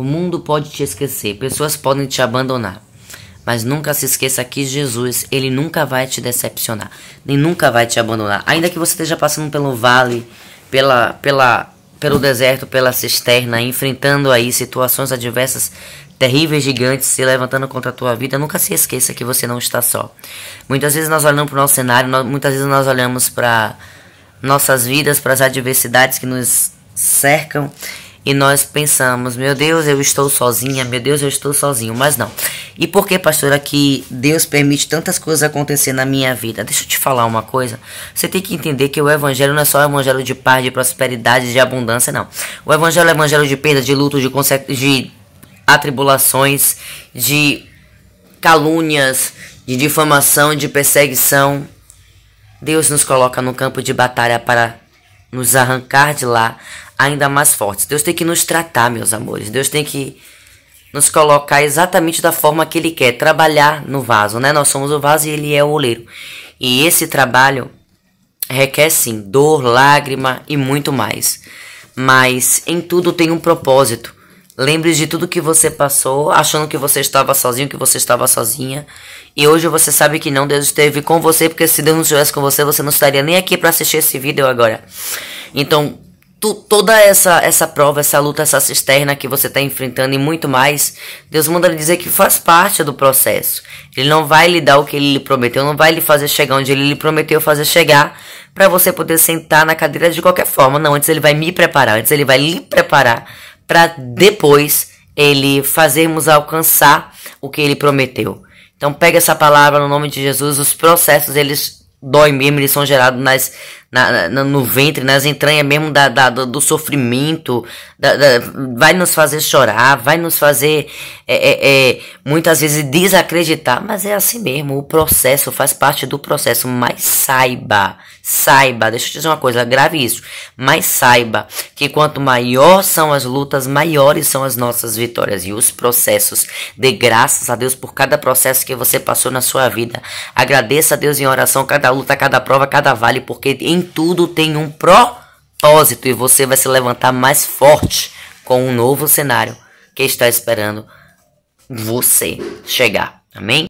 O mundo pode te esquecer, pessoas podem te abandonar. Mas nunca se esqueça que Jesus, ele nunca vai te decepcionar, nem nunca vai te abandonar. Ainda que você esteja passando pelo vale, pela, pela, pelo deserto, pela cisterna, enfrentando aí situações adversas, terríveis gigantes se levantando contra a tua vida, nunca se esqueça que você não está só. Muitas vezes nós olhamos para o nosso cenário, nós, muitas vezes nós olhamos para nossas vidas, para as adversidades que nos cercam e nós pensamos, meu Deus, eu estou sozinha, meu Deus, eu estou sozinho, mas não. E por que, pastora, que Deus permite tantas coisas acontecer na minha vida? Deixa eu te falar uma coisa. Você tem que entender que o evangelho não é só o evangelho de paz, de prosperidade, de abundância, não. O evangelho é o evangelho de perda, de luto, de, de atribulações, de calúnias, de difamação, de perseguição. Deus nos coloca no campo de batalha para nos arrancar de lá, ainda mais fortes. Deus tem que nos tratar, meus amores. Deus tem que nos colocar exatamente da forma que Ele quer, trabalhar no vaso, né? Nós somos o vaso e Ele é o oleiro. E esse trabalho requer sim dor, lágrima e muito mais. Mas em tudo tem um propósito. Lembre-se de tudo que você passou, achando que você estava sozinho, que você estava sozinha. E hoje você sabe que não, Deus esteve com você, porque se Deus não estivesse com você, você não estaria nem aqui para assistir esse vídeo agora. Então, tu, toda essa, essa prova, essa luta, essa cisterna que você está enfrentando e muito mais, Deus manda lhe dizer que faz parte do processo. Ele não vai lhe dar o que ele lhe prometeu, não vai lhe fazer chegar onde ele lhe prometeu fazer chegar, para você poder sentar na cadeira de qualquer forma. Não, antes ele vai me preparar, antes ele vai lhe preparar para depois ele fazermos alcançar o que ele prometeu. Então pega essa palavra no nome de Jesus, os processos eles doem mesmo, eles são gerados nas na, na, no ventre, nas entranhas mesmo da, da do, sofrimento, da, da, vai nos fazer chorar, vai nos fazer é, é, é, muitas vezes desacreditar, mas é assim mesmo, o processo faz parte do processo, mas saiba, saiba, deixa eu te dizer uma coisa, grave isso, mas saiba que quanto maior são as lutas, maiores são as nossas vitórias e os processos. Dê graças a Deus por cada processo que você passou na sua vida. Agradeça a Deus em oração cada luta, cada prova, cada vale, porque em em tudo tem um propósito e você vai se levantar mais forte com um novo cenário que está esperando você chegar. Amém?